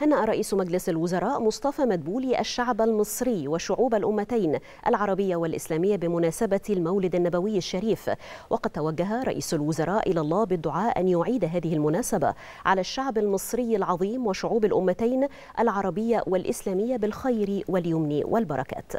هنأ رئيس مجلس الوزراء مصطفى مدبولي الشعب المصري وشعوب الأمتين العربية والإسلامية بمناسبة المولد النبوي الشريف وقد توجه رئيس الوزراء إلى الله بالدعاء أن يعيد هذه المناسبة على الشعب المصري العظيم وشعوب الأمتين العربية والإسلامية بالخير واليمن والبركات